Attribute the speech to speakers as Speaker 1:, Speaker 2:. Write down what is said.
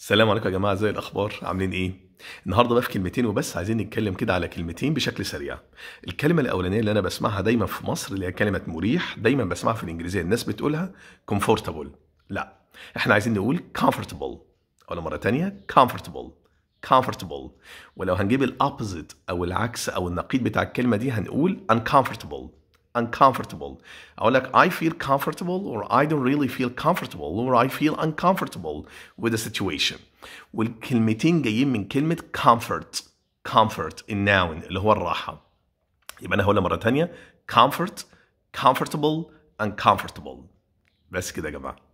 Speaker 1: السلام عليكم يا جماعه ازاي الاخبار عاملين ايه النهارده بقى في كلمتين وبس عايزين نتكلم كده على كلمتين بشكل سريع الكلمه الاولانيه اللي انا بسمعها دايما في مصر اللي هي كلمه مريح دايما بسمعها في الانجليزيه الناس بتقولها كومفورتابل لا احنا عايزين نقول كومفورتابل ولا مره تانية كومفورتابل comfortable ولو هنجيب الاوبوزيت او العكس او النقيض بتاع الكلمه دي هنقول uncomfortable uncomfortable. I was like, I feel comfortable, or I don't really feel comfortable, or I feel uncomfortable with the situation. والكلمتين جايين من كلمة comfort comfort in noun اللي هو الراحة. يبقى أنا هقولها مرة تانية comfort comfortable uncomfortable بس كده يا جماعة.